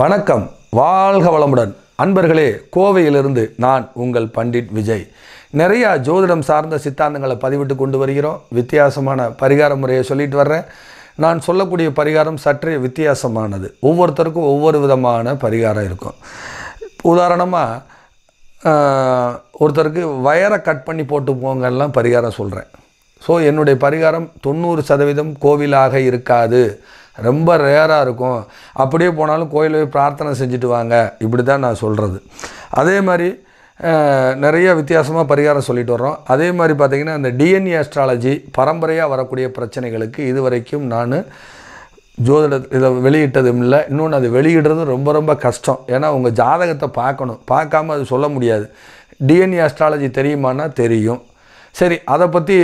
வணக்கம் வாழ்க வளமுடன் அன்பர்களே கோவையிலிருந்து நான் உங்கள் பண்டிட் விஜய் நிறையா ஜோதிடம் சார்ந்த சித்தாந்தங்களை பதிவிட்டு கொண்டு வருகிறோம் வித்தியாசமான பரிகார முறையை சொல்லிட்டு வர்றேன் நான் சொல்லக்கூடிய பரிகாரம் சற்றே வித்தியாசமானது ஒவ்வொருத்தருக்கும் ஒவ்வொரு விதமான பரிகாரம் இருக்கும் உதாரணமாக ஒருத்தருக்கு வயரை கட் பண்ணி போட்டு போங்கலாம் பரிகாரம் சொல்கிறேன் ஸோ என்னுடைய பரிகாரம் தொண்ணூறு சதவீதம் கோவிலாக இருக்காது ரொம்ப ரேராக இருக்கும் அப்படியே போனாலும் கோயிலில் போய் பிரார்த்தனை செஞ்சுட்டு வாங்க இப்படி தான் நான் சொல்கிறது அதே மாதிரி நிறைய வித்தியாசமாக பரிகாரம் சொல்லிட்டு வர்றோம் அதே மாதிரி பார்த்திங்கன்னா அந்த டிஎன்ஏ அஸ்ட்ராலஜி பரம்பரையாக வரக்கூடிய பிரச்சனைகளுக்கு இது வரைக்கும் நான் ஜோதிட இதை வெளியிட்டதும் இல்லை இன்னொன்று அது வெளியிடுறது ரொம்ப ரொம்ப கஷ்டம் ஏன்னா உங்கள் ஜாதகத்தை பார்க்கணும் பார்க்காம அது சொல்ல முடியாது டிஎன்ஏ அஸ்ட்ராலஜி தெரியுமானா தெரியும் சரி அதை பற்றி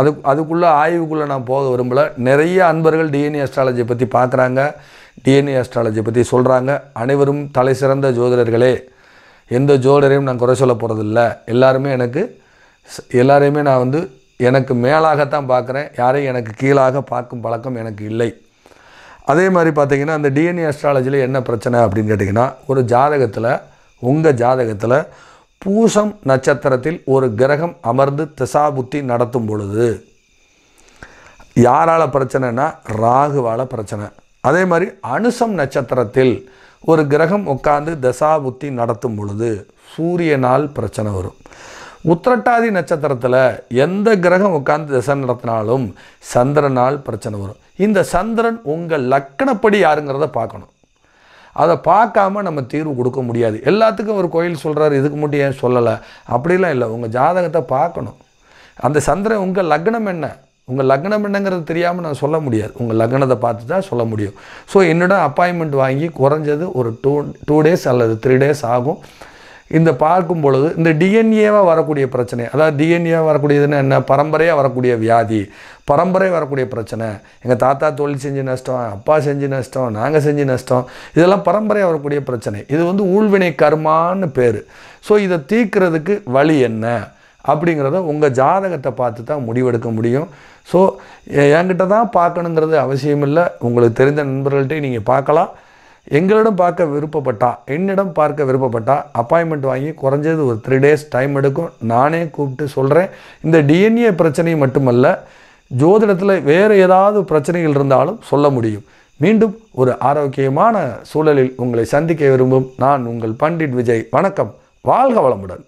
அது அதுக்குள்ளே ஆய்வுக்குள்ளே நான் போக விரும்பலை நிறைய அன்பர்கள் டிஎன்ஏ அஸ்ட்ராலஜி பற்றி பார்க்குறாங்க டிஎன்ஏ அஸ்ட்ராலஜி பற்றி சொல்கிறாங்க அனைவரும் தலை சிறந்த ஜோதிடர்களே எந்த ஜோதிடரையும் நான் குறை சொல்ல போகிறதில்ல எல்லாருமே எனக்கு எல்லாரையுமே நான் வந்து எனக்கு மேலாகத்தான் பார்க்குறேன் யாரையும் எனக்கு கீழாக பார்க்கும் பழக்கம் எனக்கு இல்லை அதே மாதிரி பார்த்திங்கன்னா அந்த டிஎன்ஏ அஸ்ட்ராலஜியில் என்ன பிரச்சனை அப்படின்னு கேட்டிங்கன்னா ஒரு ஜாதகத்தில் உங்கள் ஜாதகத்தில் பூசம் நட்சத்திரத்தில் ஒரு கிரகம் அமர்ந்து திசாபுத்தி நடத்தும் பொழுது யாரால் பிரச்சனைனா ராகுவால் பிரச்சனை அதே மாதிரி அனுசம் நட்சத்திரத்தில் ஒரு கிரகம் உட்காந்து தசாபுத்தி நடத்தும் பொழுது சூரியனால் பிரச்சனை வரும் உத்திரட்டாதி நட்சத்திரத்தில் எந்த கிரகம் உட்காந்து திசை நடத்தினாலும் சந்திரனால் பிரச்சனை வரும் இந்த சந்திரன் உங்கள் லக்கணப்படி யாருங்கிறத பார்க்கணும் அதை பார்க்காம நம்ம தீர்வு கொடுக்க முடியாது எல்லாத்துக்கும் ஒரு கோயில் சொல்கிறாரு இதுக்கு மட்டும் ஏன் சொல்லலை அப்படிலாம் இல்லை உங்கள் ஜாதகத்தை பார்க்கணும் அந்த சந்திரன் உங்கள் லக்னம் என்ன உங்கள் லக்னம் என்னங்கிறது தெரியாமல் நான் சொல்ல முடியாது உங்கள் லக்னத்தை பார்த்து தான் சொல்ல முடியும் ஸோ என்னோட அப்பாயின்மெண்ட் வாங்கி குறைஞ்சது ஒரு டூ டூ டேஸ் அல்லது த்ரீ டேஸ் ஆகும் இந்த பார்க்கும் பொழுது இந்த டிஎன்ஏவாக வரக்கூடிய பிரச்சனை அதாவது டிஎன்ஏவாக வரக்கூடியதுன்னு என்ன பரம்பரையாக வரக்கூடிய வியாதி பரம்பரை வரக்கூடிய பிரச்சனை எங்கள் தாத்தா தொழில் செஞ்சு நஷ்டம் அப்பா செஞ்சு நஷ்டம் நாங்கள் செஞ்சு நஷ்டம் இதெல்லாம் பரம்பரையாக வரக்கூடிய பிரச்சனை இது வந்து ஊழ்வினை கர்மான்னு பேர் ஸோ இதை தீர்க்கிறதுக்கு வழி என்ன அப்படிங்கிறத உங்கள் ஜாதகத்தை பார்த்து தான் முடிவெடுக்க முடியும் ஸோ என்கிட்ட தான் பார்க்கணுங்கிறது அவசியம் இல்லை உங்களுக்கு தெரிந்த நண்பர்கள்ட்டையும் நீங்கள் பார்க்கலாம் எங்களிடம் பார்க்க விருப்பப்பட்டா என்னிடம் பார்க்க விருப்பப்பட்டா அப்பாயின்மெண்ட் வாங்கி குறைஞ்சது ஒரு த்ரீ டேஸ் டைம் எடுக்கும் நானே கூப்பிட்டு சொல்கிறேன் இந்த டிஎன்ஏ பிரச்சனை மட்டுமல்ல ஜோதிடத்தில் வேறு ஏதாவது பிரச்சனைகள் இருந்தாலும் சொல்ல முடியும் மீண்டும் ஒரு ஆரோக்கியமான சூழலில் உங்களை சந்திக்க விரும்பும் நான் உங்கள் பண்டிட் விஜய் வணக்கம் வாழ்க வளமுடன்